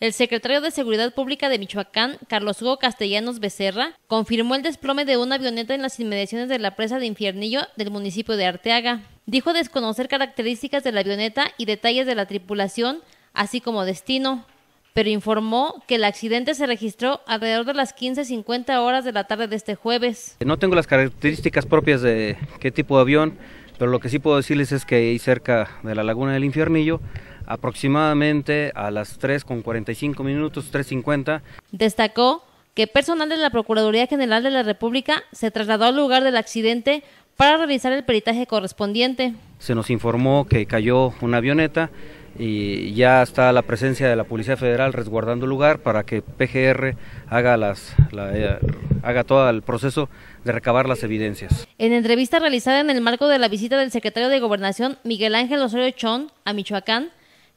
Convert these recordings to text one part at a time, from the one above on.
El secretario de Seguridad Pública de Michoacán, Carlos Hugo Castellanos Becerra, confirmó el desplome de una avioneta en las inmediaciones de la presa de Infiernillo del municipio de Arteaga. Dijo desconocer características de la avioneta y detalles de la tripulación, así como destino, pero informó que el accidente se registró alrededor de las 15.50 horas de la tarde de este jueves. No tengo las características propias de qué tipo de avión, pero lo que sí puedo decirles es que ahí cerca de la laguna del Infiernillo aproximadamente a las 3.45 minutos, 3.50. Destacó que personal de la Procuraduría General de la República se trasladó al lugar del accidente para realizar el peritaje correspondiente. Se nos informó que cayó una avioneta y ya está la presencia de la Policía Federal resguardando el lugar para que PGR haga, las, eh, haga todo el proceso de recabar las evidencias. En entrevista realizada en el marco de la visita del secretario de Gobernación, Miguel Ángel Osorio Chón, a Michoacán,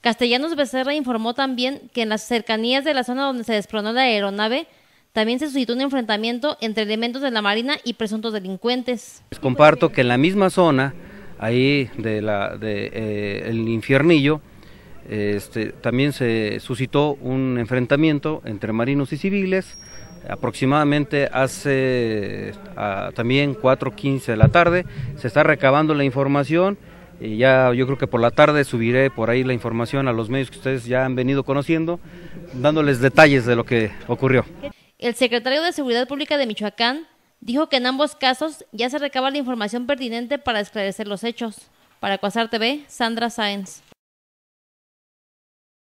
Castellanos Becerra informó también que en las cercanías de la zona donde se despronó la aeronave también se suscitó un enfrentamiento entre elementos de la Marina y presuntos delincuentes. Les comparto que en la misma zona, ahí del eh, el infiernillo, este, también se suscitó un enfrentamiento entre marinos y civiles, aproximadamente hace ah, también 4.15 de la tarde. Se está recabando la información. Y ya yo creo que por la tarde subiré por ahí la información a los medios que ustedes ya han venido conociendo, dándoles detalles de lo que ocurrió. El secretario de Seguridad Pública de Michoacán dijo que en ambos casos ya se recaba la información pertinente para esclarecer los hechos. Para Cuasar TV, Sandra Sáenz.